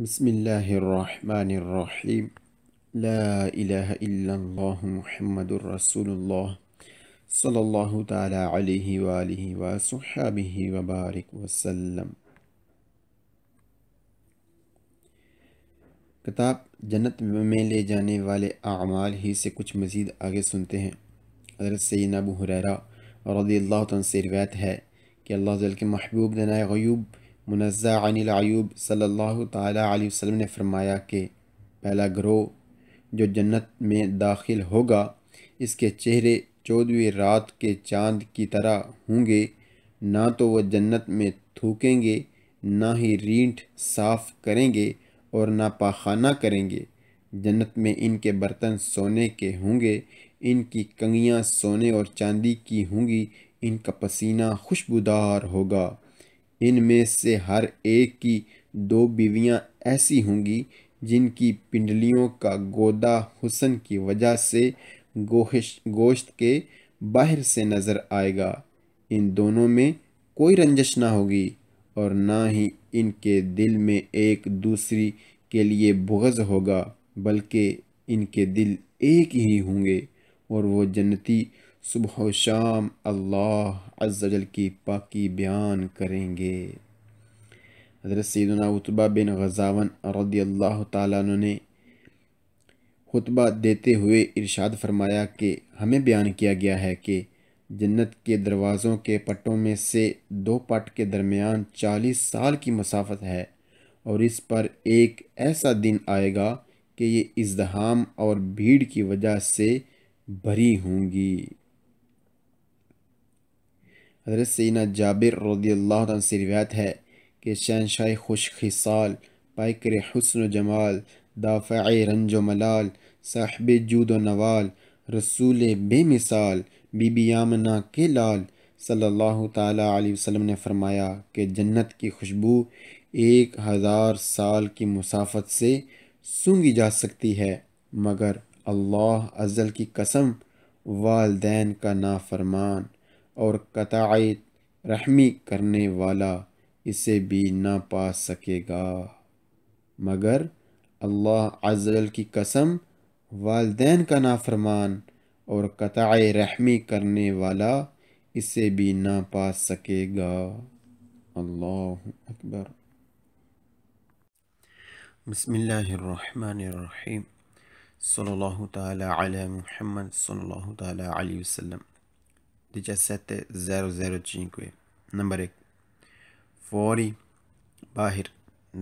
بسم اللہ محمد الرسول اللہ صلی اللہ تعالیٰ وبارک وسلم کتاب جنت میں لے جانے والے اعمال ہی سے کچھ مزید آگے سنتے ہیں حضرت سیدنا ابو حریرہ رضی اللہ عنہ سے روایت ہے کہ اللہ ذل کے محبوب دنائے غیوب منزہ عن العیوب صلی اللہ تعالیٰ علیہ وسلم نے فرمایا کہ پہلا گروہ جو جنت میں داخل ہوگا اس کے چہرے چودھویں رات کے چاند کی طرح ہوں گے نہ تو وہ جنت میں تھوکیں گے نہ ہی رینٹ صاف کریں گے اور نہ پاخانہ کریں گے جنت میں ان کے برتن سونے کے ہوں گے ان کی کنگیاں سونے اور چاندی کی ہوں گی ان کا پسینہ خوشبودار ہوگا ان میں سے ہر ایک کی دو بیویاں ایسی ہوں گی جن کی پنڈلیوں کا گودا حسن کی وجہ سے گوشت کے باہر سے نظر آئے گا ان دونوں میں کوئی رنجش نہ ہوگی اور نہ ہی ان کے دل میں ایک دوسری کے لیے بغض ہوگا بلکہ ان کے دل ایک ہی ہوں گے اور وہ جنتی صبح و شام اللہ عزوجل کی پاکی بیان کریں گے حضرت سیدنا عطبہ بن غزاون رضی اللہ تعالیٰ عنہ نے خطبہ دیتے ہوئے ارشاد فرمایا کہ ہمیں بیان کیا گیا ہے کہ جنت کے دروازوں کے پٹوں میں سے دو پٹ کے درمیان چالیس سال کی مسافت ہے اور اس پر ایک ایسا دن آئے گا کہ یہ ازدہام اور بھیڑ کی وجہ سے بھری ہوں گی حضرت سینا جابر رضی اللہ عنہ سے روایت ہے کہ شہن شاہ خصال پائکر حسن و جمال دافع رنج و ملال صاحب جود و نوال رسول بے مثال بی بی آمنا کے لال صلی اللہ تعالیٰ علیہ وسلم نے فرمایا کہ جنت کی خوشبو ایک ہزار سال کی مسافت سے سونگی جا سکتی ہے مگر اللہ ازل کی قسم والدین کا نافرمان فرمان اور قطع رحمی کرنے والا اسے بھی نہ پا سکے گا مگر اللہ عزل کی قسم والدین کا نافرمان اور قطع رحمی کرنے والا اسے بھی نہ پا سکے گا اللہ اکبر بسم اللہ الرحمن الرحیم صلی اللہ تعالی علی محمد صلی اللہ تعالی علیہ وسلم 17005 Number 1 फौरी बाहर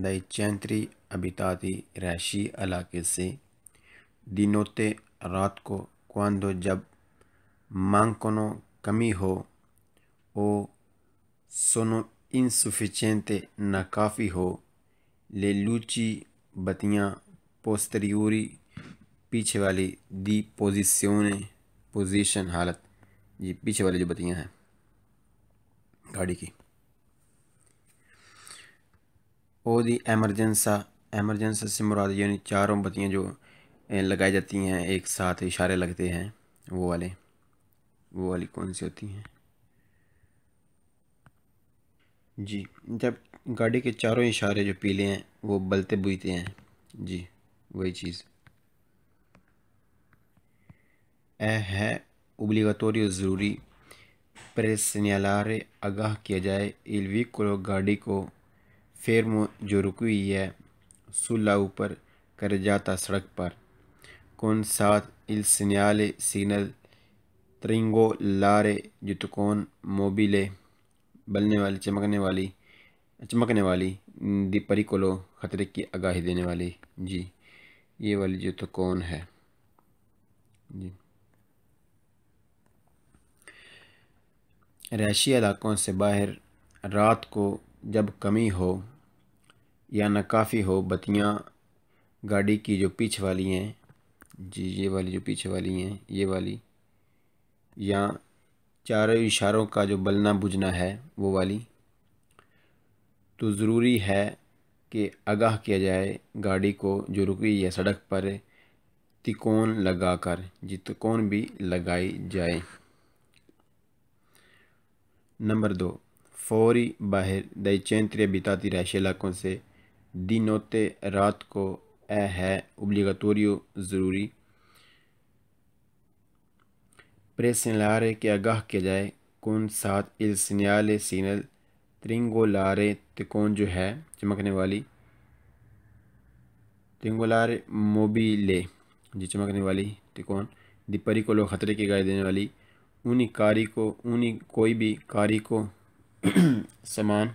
दई चैंतरी अबिताती रहायशी इलाके से दिनोते रात को क्वांदो जब मांग कोनो कमी हो ओ सोनो इनसुफिचेंते नाकाफ़ी हो ले लूची बतियाँ पोस्teriori पीछे वाली दी पोजिशन हालत جی پیچھے والے جو بتیاں ہیں گاڑی کی اور دی ایمرجنسا ایمرجنسا سے مراد یعنی چاروں بتیاں جو لگائی جاتی ہیں ایک ساتھ اشارے لگتے ہیں وہ والے وہ والی کون سی ہوتی ہیں جی جب گاڑی کے چاروں اشارے جو پیلے ہیں وہ بلتے بوئیتے ہیں جی وہی چیز اے ہے ابلی کا تووری و ضروری پریسنیالارے آگاہ کیا جائے الویک کو لو گاڑی کو فیر منہ جو رکی ہوئی ہے سلا اوپر کر جاتا سڑک پر کون ساتھ السنیالے سینل ترنگو لارے جو کون موبیلے بلنے والی چمکنے والی چمکنے والی دیپری کو لو خطرے کی آگاہی دینے والی جی یہ والی جو تون ہے جی رہائشی علاقوں سے باہر رات کو جب کمی ہو یا ناکافی ہو بتیاں گاڑی کی جو پیچھے والی ہیں جی یہ والی جو پیچھے والی ہیں یہ والی یا چاروں اشاروں کا جو بلنا بجھنا ہے وہ والی تو ضروری ہے کہ آگاہ کیا جائے گاڑی کو جو رکی یا سڑک پر تکون لگا کر جی تکون بھی لگائی جائے نمبر دو فوری باہر دائی چینتری بتاتی رہائشی علاقوں سے دی نوتے رات کو اے ہے اوبلیگاتوریو ضروری پریسن ضروری کے آگاہ کے جائے کون سات لارے تکون جو ہے چمکنے والی ترنگو موبی موبیلے جی چمکنے والی تکون دی پری کو لوگ خطرے کی گائے دینے والی اونی کاری کو اونی کوئی بھی کاری کو سامان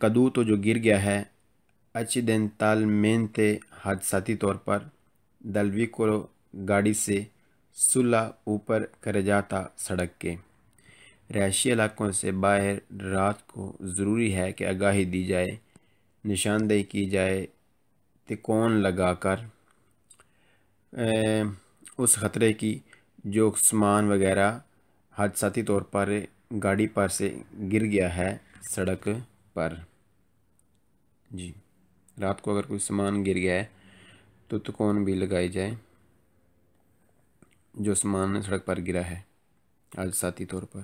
کدو تو جو گر گیا ہے اچھی دن تال مین تے حادثاتی طور پر دلوی کو گاڑی سے سلہ اوپر کر جاتا سڑک کے رہائشی علاقوں سے باہر رات کو ضروری ہے کہ آگاہی دی جائے نشاندہی کی جائے تکون لگا کر اس خطرے کی جو سامان وغیرہ حادثاتی طور پر گاڑی پر سے گر گیا ہے سڑک پر جی رات کو اگر کوئی سامان گر گیا ہے تو تکون بھی لگائی جائے جو سامان سڑک پر گرا ہے حادثاتی طور پر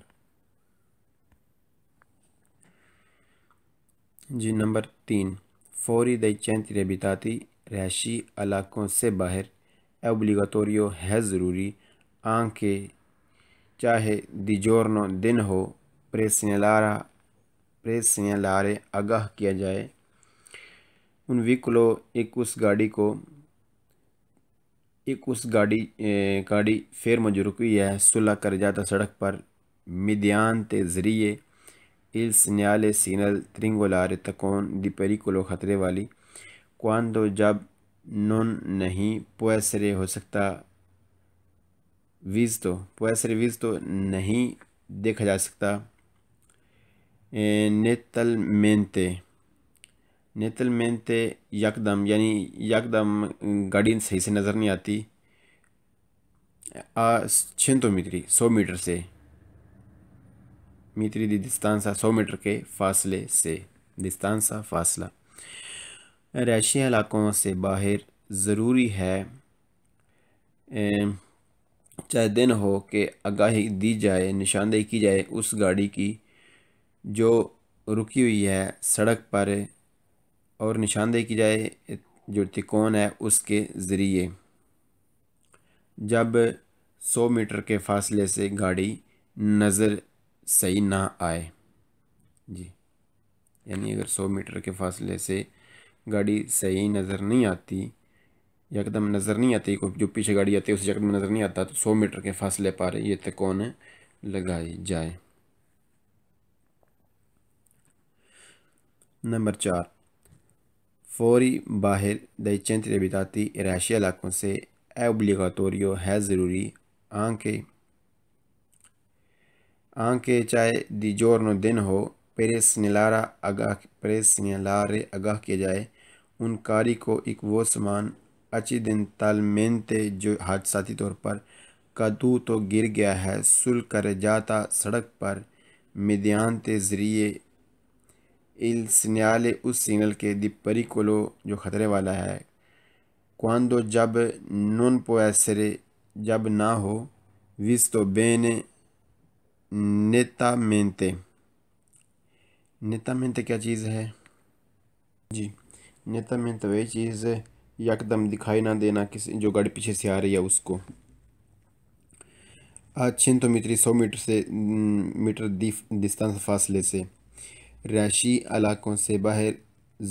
جی نمبر تین فوری دئی چین ترباتی رہائشی علاقوں سے باہر اوبلیگاتوریو ہے ضروری آنکھیں چاہے دی جورنو دن ہو پریسن لارا لارے آگاہ کیا جائے ان ویکلو ایک اس گاڑی کو ایک اس گاڑی گاڑی پھر موجود ہے سلا کر جاتا سڑک پر مدیان تے ذریعے السنیال سینل ترنگ و لارے تقون دی پری کلو خطرے والی کون جب نون نہیں پویسرے ہو سکتا ویز تو پویسر ویز تو نہیں دیکھا جا سکتا نیتل مینتے نیتل مینتے یکدم یعنی یکدم گاڑی صحیح سے نظر نہیں آتی تو میتری سو میٹر سے میتری دستان سا سو میٹر کے فاصلے سے دستان سا فاصلہ رہائشی علاقوں سے باہر ضروری ہے چاہے دن ہو کہ آگاہی دی جائے نشاندہی کی جائے اس گاڑی کی جو رکی ہوئی ہے سڑک پر اور نشاندہی کی جائے جو تکون ہے اس کے ذریعے جب سو میٹر کے فاصلے سے گاڑی نظر صحیح نہ آئے جی یعنی اگر سو میٹر کے فاصلے سے گاڑی صحیح نظر نہیں آتی یا یکدم نظر نہیں آتی جو پیچھے گاڑی آتی ہے اسے یکم نظر نہیں آتا تو سو میٹر کے فاصلے رہے یہ تکون لگائی جائے نمبر چار فوری باہر دہی چینتی ربیداتی رہائشی علاقوں سے اے ابلی ہے ضروری آنکھ آنکھ چاہے دی جورنو دن ہو پریس نلارا آگاہ نلارے آگاہ کیا جائے ان کاری کو ایک وہ سامان اچھی دن تال مینتے جو حادثاتی طور پر قدو تو گر گیا ہے سل کر جاتا سڑک پر مدیانتے ذریعے السنیالے اس سینل کے دی پری کلو جو خطرے والا ہے کواندو جب نون پو ایسرے جب نہ ہو وز تو نیتا مینتے نیتا مینتے کیا چیز ہے جی تو یہ چیز یا یک دم دکھائی نہ دینا کسی جو گاڑی پیچھے سے آ رہی ہے اس کو آج تو میتری سو میٹر سے میٹر دستان فاصلے سے رہائشی علاقوں سے باہر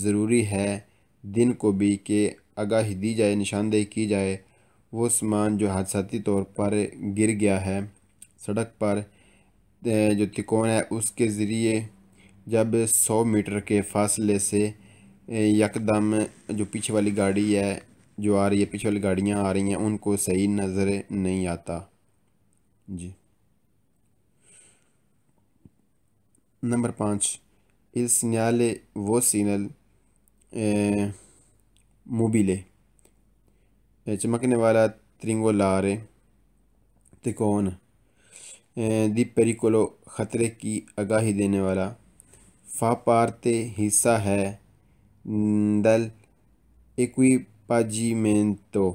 ضروری ہے دن کو بھی کہ آگاہی دی جائے نشاندہی کی جائے وہ سامان جو حادثاتی طور پر گر گیا ہے سڑک پر جو تکون ہے اس کے ذریعے جب سو میٹر کے فاصلے سے یکم جو پیچھے والی گاڑی ہے جو آ رہی ہے پیچھے والی گاڑیاں آ رہی ہیں ان کو صحیح نظر نہیں آتا جی نمبر پانچ اس نیالے وہ سینل موبیلے چمکنے والا ترنگو لارے تکو دیپ پری کو خطرے کی آگاہی دینے والا فا پارتے حصہ ہے del equipagimento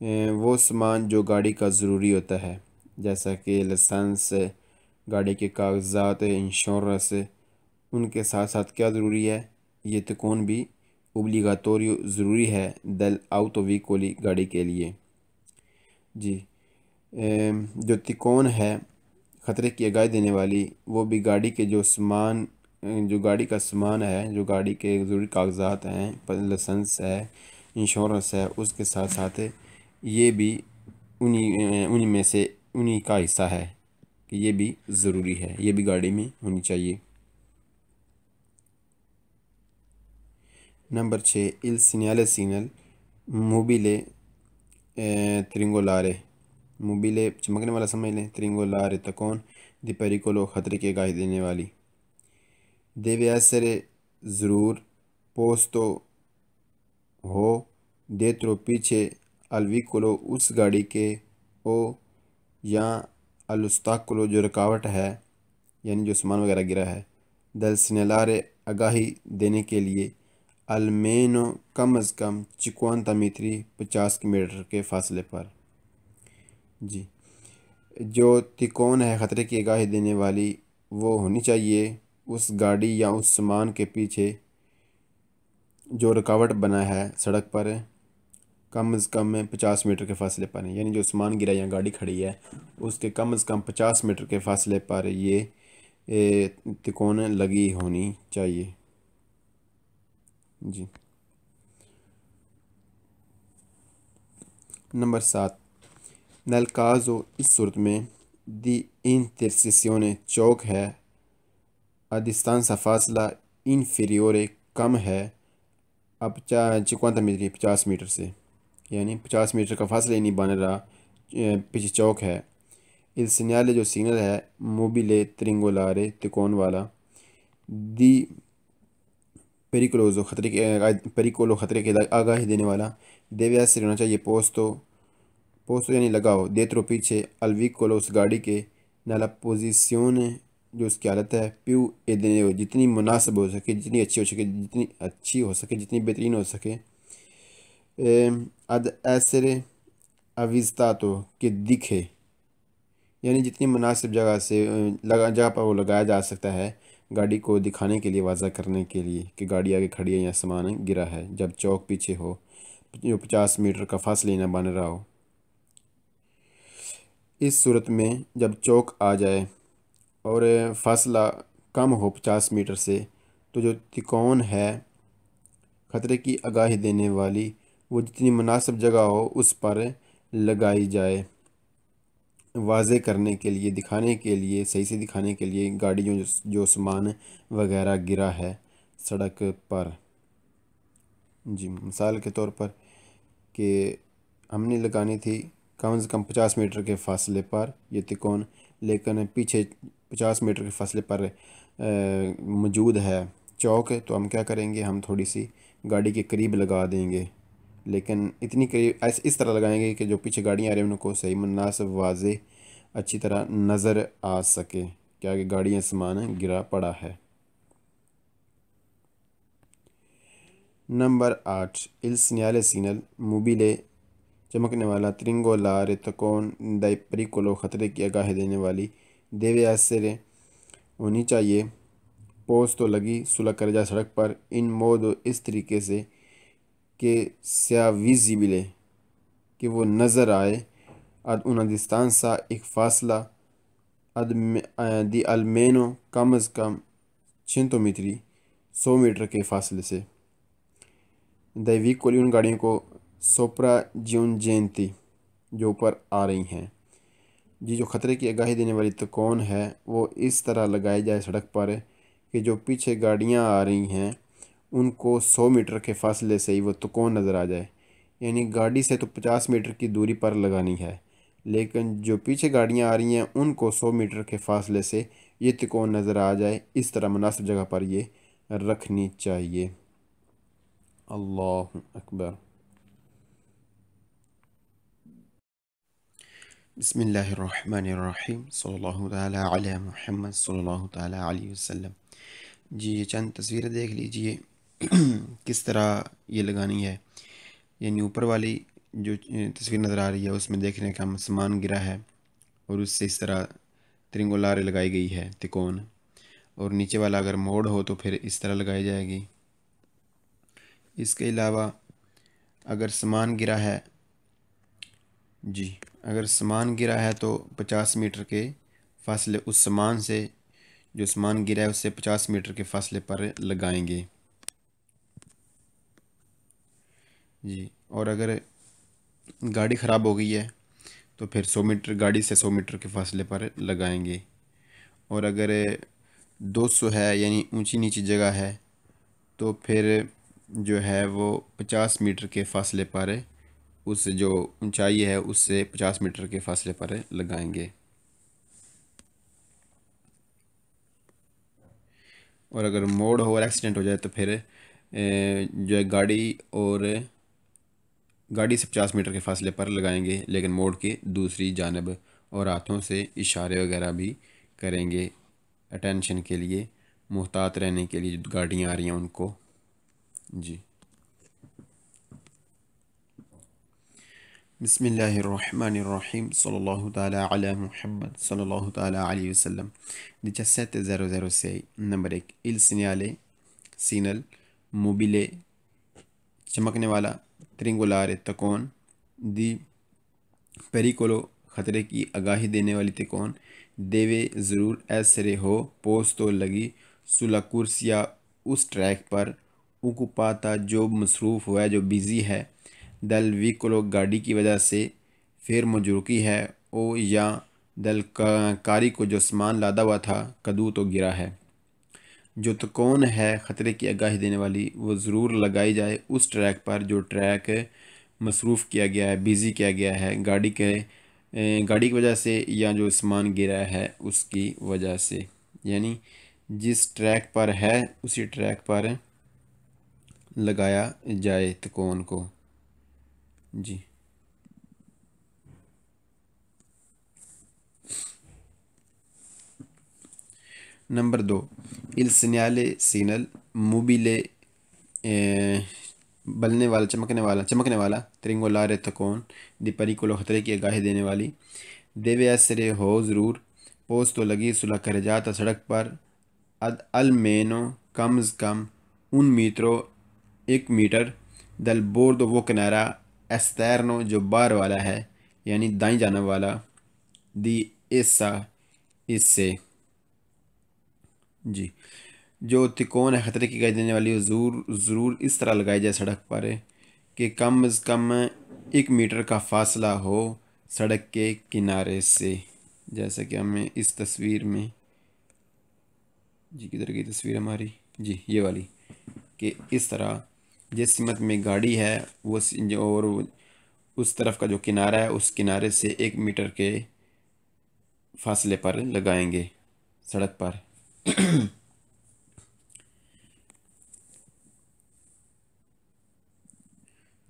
eh, وہ سامان جو گاڑی کا ضروری ہوتا ہے جیسا کہ لسنس گاڑی کے کاغذات انشورنس ان کے ساتھ ساتھ کیا ضروری ہے یہ تکون بھی ابلی ضروری ہے دل آؤٹ ویکولی گاڑی کے لیے جی eh، جو تکون ہے خطرے کی اگائی دینے والی وہ بھی گاڑی کے جو سامان جو گاڑی کا سامان ہے جو گاڑی کے ضروری کاغذات ہیں لسنس ہے انشورنس ہے اس کے ساتھ ساتھ یہ بھی انہی میں سے انہی کا حصہ ہے کہ یہ بھی ضروری ہے یہ بھی گاڑی میں ہونی چاہیے نمبر چھ سینیال سینل موبیلے ترنگو لارے موبیلے چمکنے والا سمجھ لیں ترنگو لارے تکون پیری کو لوگ خطرے کے گاہیں دینے والی اثر ضرور پوستو تو ہو دے تو پیچھے الوی کلو اس گاڑی کے او یا الستاق کلو جو رکاوٹ ہے یعنی جو سامان وغیرہ گرا ہے دل دلسنلار آگاہی دینے کے لیے المینو کم از کم چکوان تمیتری پچاس کلو میٹر کے فاصلے پر جی جو تکون ہے خطرے کی آگاہی دینے والی وہ ہونی چاہیے اس گاڑی یا اس سامان کے پیچھے جو رکاوٹ بنا ہے سڑک پر کم از کم پچاس میٹر کے فاصلے پر یعنی جو سامان گرا یا گاڑی کھڑی ہے اس کے کم از کم پچاس میٹر کے فاصلے پر یہ تکون لگی ہونی چاہیے جی نمبر سات نلکاز اس صورت میں ترسیسیوں نے چوک ہے آدستان فاصلہ inferiore کم ہے اب میٹر کی پچاس میٹر سے یعنی پچاس میٹر کا فاصلہ یعنی بن رہا پچھ چوک ہے اس سنیالے جو سگنل ہے موبیلے ترنگولارے تکون والا دی پریکلوزو خطرے کے پریکلو خطرے خطرے آگاہ آگاہی دینے والا دیویا رہنا چاہیے پوستو پوستو یعنی لگاؤ دیترو پیچھے الویکولو اس گاڑی کے نالا پوزیسیون جو اس کی حالت ہے پیو ہو جتنی مناسب ہو سکے جتنی اچھی ہو سکے جتنی اچھی ہو سکے جتنی بہترین ہو سکے اد ایسر اویزتا تو کہ دکھے یعنی جتنی مناسب جگہ سے لگا جہاں پر وہ لگایا جا سکتا ہے گاڑی کو دکھانے کے لیے واضح کرنے کے لیے کہ گاڑی آگے کھڑی ہے یا سامان گرا ہے جب چوک پیچھے ہو جو پچاس میٹر کا نہ بن رہا ہو اس صورت میں جب چوک آ جائے اور فاصلہ کم ہو پچاس میٹر سے تو جو تکون ہے خطرے کی آگاہی دینے والی وہ جتنی مناسب جگہ ہو اس پر لگائی جائے واضح کرنے کے لیے دکھانے کے لیے صحیح سے دکھانے کے لیے گاڑیوں جو سامان وغیرہ گرا ہے سڑک پر جی مثال کے طور پر کہ ہم نے لگانی تھی کم از کم پچاس میٹر کے فاصلے پر یہ تکون لیکن پیچھے پچاس میٹر کے فاصلے پر موجود ہے چوک تو ہم کیا کریں گے ہم تھوڑی سی گاڑی کے قریب لگا دیں گے لیکن اتنی قریب ایسے اس طرح لگائیں گے کہ جو پیچھے گاڑیاں آ رہے ہیں ان کو صحیح مناسب واضح اچھی طرح نظر آ سکے کیا کہ گاڑیاں سامان گرا پڑا ہے نمبر آٹھ السنیال سینل موبیلے چمکنے والا ترنگو لارتکون دائپری کو لو خطرے کی آگاہ دینے والی دیوے ایسرے ہونی چاہیے پوز تو لگی سلک کرجا سڑک پر ان مود و اس طریقے سے کہ سیاویزی ملے کہ وہ نظر آئے انہ دستان سا ایک فاصلہ دی المینو کم از کم چھنتو میتری سو میٹر کے فاصلے سے دیوی کولی ان گاڑیوں کو سوپرا جیون جینتی جو اوپر آ رہی ہیں جی جو خطرے کی آگاہی دینے والی تکون ہے وہ اس طرح لگائی جائے سڑک پر کہ جو پیچھے گاڑیاں آ رہی ہیں ان کو سو میٹر کے فاصلے سے ہی وہ تکون نظر آ جائے یعنی گاڑی سے تو پچاس میٹر کی دوری پر لگانی ہے لیکن جو پیچھے گاڑیاں آ رہی ہیں ان کو سو میٹر کے فاصلے سے یہ تکون نظر آ جائے اس طرح مناسب جگہ پر یہ رکھنی چاہیے اللہ اکبر بسم اللہ الرحمن الرحیم صلی اللہ تعالیٰ علیہ محمد صلی اللہ تعالیٰ علیہ وسلم جی یہ چند تصویریں دیکھ لیجئے کس طرح یہ لگانی ہے یعنی اوپر والی جو تصویر نظر آ رہی ہے اس میں دیکھنے کا مسمان گرا ہے اور اس سے اس طرح ترنگولار لگائی گئی ہے تکون اور نیچے والا اگر موڑ ہو تو پھر اس طرح لگائی جائے گی اس کے علاوہ اگر سامان گرا ہے جی اگر سامان گرا ہے تو پچاس میٹر کے فاصلے اس سامان سے جو سامان گرا ہے اس سے پچاس میٹر کے فاصلے پر لگائیں گے جی اور اگر گاڑی خراب ہو گئی ہے تو پھر سو میٹر گاڑی سے سو میٹر کے فاصلے پر لگائیں گے اور اگر دو سو ہے یعنی اونچی نیچی جگہ ہے تو پھر جو ہے وہ پچاس میٹر کے فاصلے پر اس جو اونچائی ہے اس سے پچاس میٹر کے فاصلے پر لگائیں گے اور اگر موڑ ہو اور ایکسیڈنٹ ہو جائے تو پھر جو ہے گاڑی اور گاڑی سے پچاس میٹر کے فاصلے پر لگائیں گے لیکن موڑ کے دوسری جانب اور ہاتھوں سے اشارے وغیرہ بھی کریں گے اٹینشن کے لیے محتاط رہنے کے لیے جو گاڑیاں آ رہی ہیں ان کو جی بسم اللہ الرحمن الرحیم صلی اللہ تعالیٰ علیہ محمد صلی اللہ تعالیٰ علیہ وسلم نیچہ سیت زیرو زیرو سے نمبر ایک السنیالے سینل موبیلے چمکنے والا ترنگولار تکون دی پریکولو خطرے کی آگاہی دینے والی تکون دیوے ضرور ایسرے ہو پوستو تو لگی سولہ کرسیا اس ٹریک پر اوکو پاتا جو مصروف ہوا جو بیزی ہے دل ویکلو گاڑی کی وجہ سے پھر موجر کی ہے او یا دل کاری کو جو سامان لادا ہوا تھا کدو تو گرا ہے جو تو کون ہے خطرے کی آگاہی دینے والی وہ ضرور لگائی جائے اس ٹریک پر جو ٹریک مصروف کیا گیا ہے بیزی کیا گیا ہے گاڑی کے گاڑی کی وجہ سے یا جو سامان گرا ہے اس کی وجہ سے یعنی جس ٹریک پر ہے اسی ٹریک پر لگایا جائے تکون کو جی نمبر دو السنیال سینل موبیلے بلنے والا چمکنے والا چمکنے والا ترنگو لارے تھکون دیپری کو لو خطرے کی اگاہ دینے والی دیویا سرے ہو ضرور پوس تو لگی صلح کر جاتا سڑک پر اد المینو کم از کم ان میٹرو ایک میٹر دل بور دو وہ کنارہ استیرنو جو بار والا ہے یعنی دائیں جانب والا دی ایسا اس سے جی جو تکون ہے خطرے کی گائی دینے والی ضرور ضرور اس طرح لگائی جائے سڑک پر کہ کم از کم ایک میٹر کا فاصلہ ہو سڑک کے کنارے سے جیسا کہ ہمیں اس تصویر میں جی کدھر کی تصویر ہماری جی یہ والی کہ اس طرح جس سمت میں گاڑی ہے وہ اور اس طرف کا جو کنارہ ہے اس کنارے سے ایک میٹر کے فاصلے پر لگائیں گے سڑک پر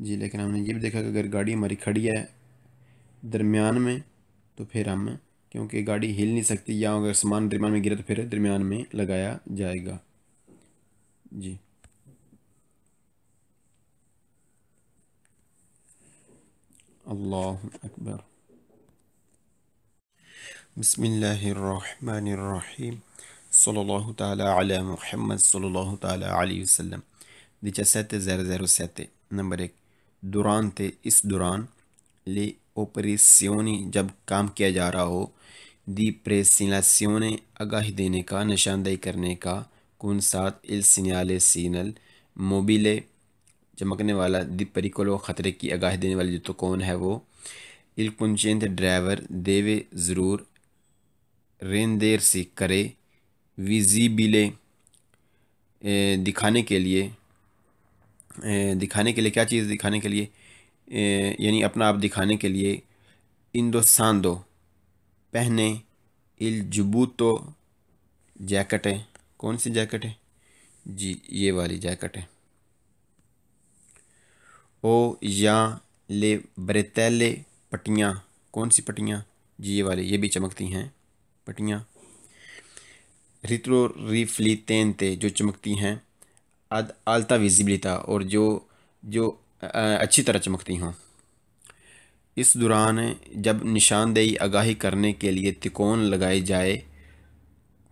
جی لیکن ہم نے یہ بھی دیکھا کہ اگر گاڑی ہماری کھڑی ہے درمیان میں تو پھر ہم کیونکہ گاڑی ہل نہیں سکتی یا اگر سامان درمیان میں گرے تو پھر درمیان میں لگایا جائے گا جی الله أكبر بسم الله الرحمن الرحيم صلى الله تعالى على محمد صلى الله تعالى عليه وسلم ديجا زيرو ساتة نمبر ایک دوران تے اس دوران لے اوپریسیونی جب کام کیا جا رہا ہو دی پریسینلاسیونے اگاہ دینے کا نشاندہی کرنے کا کون ساتھ السینیال سینل موبیلے چمکنے والا دیپری پریکولو خطرے کی آگاہی دینے والی جو تو کون ہے وہ الکنچند ڈرائیور دیوے ضرور رین دیر سے کرے ویزی بیلے دکھانے کے لیے دکھانے کے لیے کیا چیز دکھانے کے لیے یعنی اپنا آپ دکھانے کے لیے اندو ساندو پہنے جیکٹ جیکٹیں کون سی جیکٹ ہے جی یہ والی جیکٹ ہے یا لے بریتیلے پٹیاں کون سی پٹیاں جی یہ والے یہ بھی چمکتی ہیں پٹیاں ریترو ریفلی تین تے جو چمکتی ہیں آلتا ویزیبلیتا اور جو جو اچھی طرح چمکتی ہوں اس دوران جب نشاندہی آگاہی کرنے کے لیے تکون لگائے جائے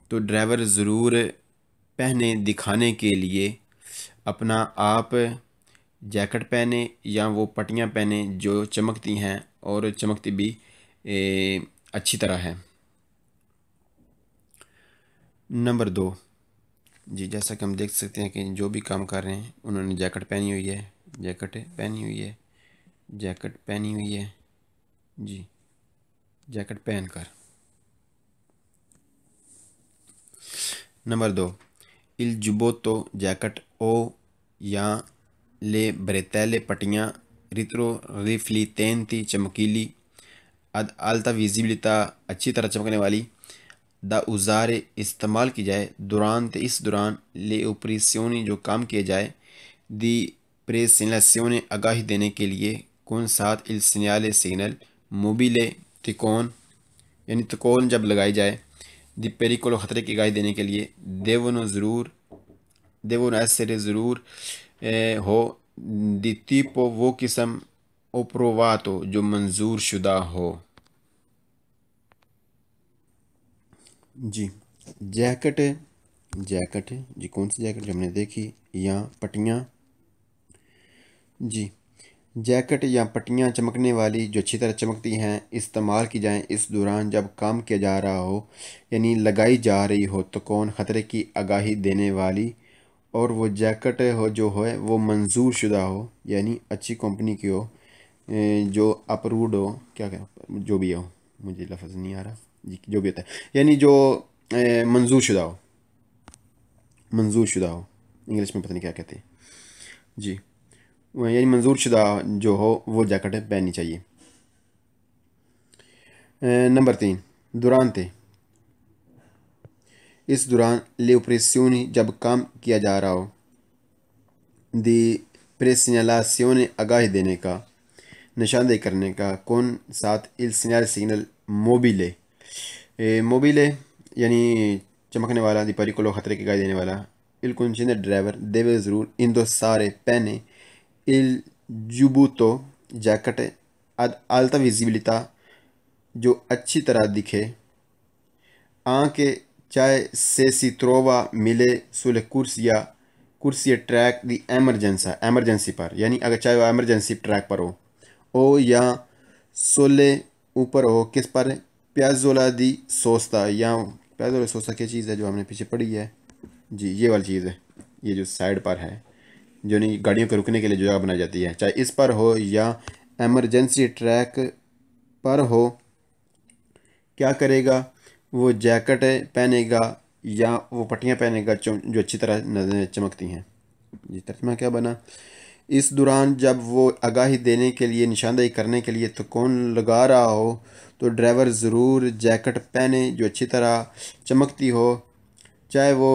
تو ڈرائیور ضرور پہنے دکھانے کے لیے اپنا آپ جیکٹ پہنے یا وہ پٹیاں پہنے جو چمکتی ہیں اور چمکتی بھی اچھی طرح ہے نمبر دو جی جیسا کہ ہم دیکھ سکتے ہیں کہ جو بھی کام کر رہے ہیں انہوں نے جیکٹ پہنی ہوئی ہے جیکٹ پہنی ہوئی ہے جیکٹ پہنی ہوئی ہے جی جیکٹ پہن کر نمبر دو الجبوتو جیکٹ او یا لے برتلے پٹیاں ریترو رترو غیفلی تینتی چمکیلی ادالتا وضیبلتا اچھی طرح چمکنے والی دا ازار استعمال کی جائے دوران تے اس دوران لے اوپری سیونی جو کام کیے جائے دی پریس آگاہی دینے کے لیے کون سات السنیالے سگنل موبیلے تکون یعنی تکون جب لگائی جائے دی پیری کولو خطرے کی آگاہی دینے کے لیے دیو ن و ضرور دیونو ایسے ضرور ہو دیتی پو وہ قسم اپرواتو جو منظور شدہ ہو جی جیکٹ جیکٹ جی کون سی جیکٹ ہم نے دیکھی یا پٹیاں جی جیکٹ یا پٹیاں چمکنے والی جو اچھی طرح چمکتی ہیں استعمال کی جائیں اس دوران جب کام کیا جا رہا ہو یعنی لگائی جا رہی ہو تو کون خطرے کی آگاہی دینے والی اور وہ جیکٹ ہو جو ہوئے وہ منظور شدہ ہو یعنی اچھی کمپنی کی ہو جو اپروڈ ہو کیا کیا جو بھی ہو مجھے لفظ نہیں آ رہا جی جو بھی ہوتا ہے یعنی جو منظور شدہ ہو منظور شدہ ہو انگلش میں پتہ نہیں کیا کہتے جی یعنی منظور شدہ جو ہو وہ جیکٹ پہننی چاہیے نمبر تین دورانتے اس دوران لیپری جب کام کیا جا رہا ہو دی پریسنیا اگاہ دینے کا نشاندہ کرنے کا کون ساتھ سگنل موبیلے موبیلے یعنی چمکنے والا دی پریکلو خطرے کے گاہ دینے والا الکنجندر ڈرائیور دیوے ضرور ان دو سارے پہنے الجبو تو جیکٹ اد آلتا ویزیبلیتا جو اچھی طرح دکھے آنکھ چاہے سی سی تھروا ملے سولے کرسیا کرسیا کرسی ٹریک دی ایمرجنسا ایمرجنسی پر یعنی اگر چاہے وہ ایمرجنسی ٹریک پر ہو او یا سولے اوپر ہو کس پر پیازولا دی سوستا یا پیازولا سوستا کیا چیز ہے جو ہم نے پیچھے پڑھی ہے جی یہ والی چیز ہے یہ جو سائڈ پر ہے جو نہیں گاڑیوں کے رکنے کے لیے جگہ بنائی جاتی ہے چاہے اس پر ہو یا ایمرجنسی ٹریک پر ہو کیا کرے گا وہ جیکٹ پہنے گا یا وہ پٹیاں پہنے گا جو اچھی طرح چمکتی ہیں یہ جی، ترجمہ کیا بنا اس دوران جب وہ آگاہی دینے کے لیے نشاندہی کرنے کے لیے تکون لگا رہا ہو تو ڈرائیور ضرور جیکٹ پہنے جو اچھی طرح چمکتی ہو چاہے وہ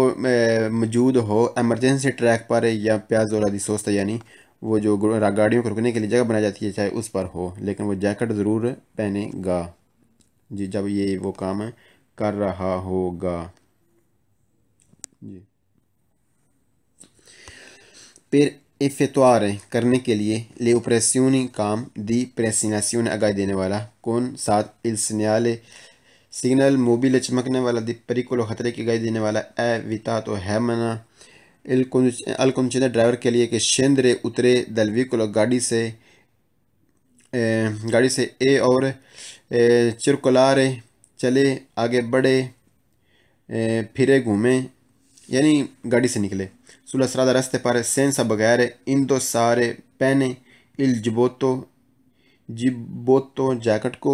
موجود ہو ایمرجنسی ٹریک پر یا پیاز اور عدی سوست یعنی وہ جو گاڑیوں کو رکنے کے لیے جگہ بنائی جاتی ہے چاہے اس پر ہو لیکن وہ جیکٹ ضرور پہنے گا جی جب یہ وہ کام ہے کر رہا ہوگا جی۔ پھر افتوار کرنے کے لیے لے اپریسیونی کام دی پریسیناسیون اگائی دینے والا کون ساتھ السنیالے سگنل موبیل چمکنے والا دی پریکولو خطرے کی گائی دینے والا اے ویتا تو ہے منا الکنچنے ڈرائیور کے لیے کہ شندرے اترے دلوی دلویکولو گاڑی سے گاڑی سے اے اور چرکولارے چلے آگے بڑھے پھرے گھومیں یعنی گاڑی سے نکلے سولہ سرادہ رستے پر سینسا بغیر ان دو سارے پہنے ال جبوتو جبوتو جیکٹ کو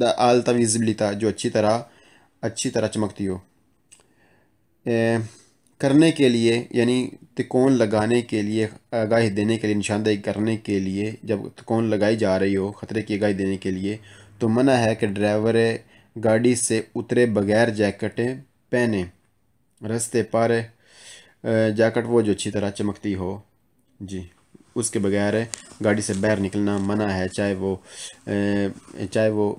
دا آلتا ویزبلیتا جو اچھی طرح اچھی طرح چمکتی ہو کرنے کے لیے یعنی تکون لگانے کے لیے آگاہی دینے کے لیے نشاندہی کرنے کے لیے جب تکون لگائی جا رہی ہو خطرے کی آگاہی دینے کے لیے تو منع ہے کہ ڈرائیور گاڑی سے اترے بغیر جیکٹیں پہنے رستے پر جیکٹ وہ جو اچھی طرح چمکتی ہو جی اس کے بغیر گاڑی سے باہر نکلنا منع ہے چاہے وہ چاہے وہ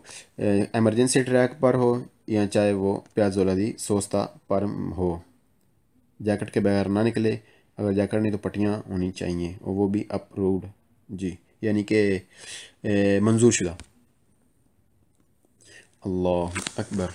ایمرجنسی ٹریک پر ہو یا چاہے وہ پیاز و سوستہ پر ہو جیکٹ کے بغیر نہ نکلے اگر جیکٹ نہیں تو پٹیاں ہونی چاہیے اور وہ بھی اپروڈ جی یعنی کہ منظور شدہ الله أكبر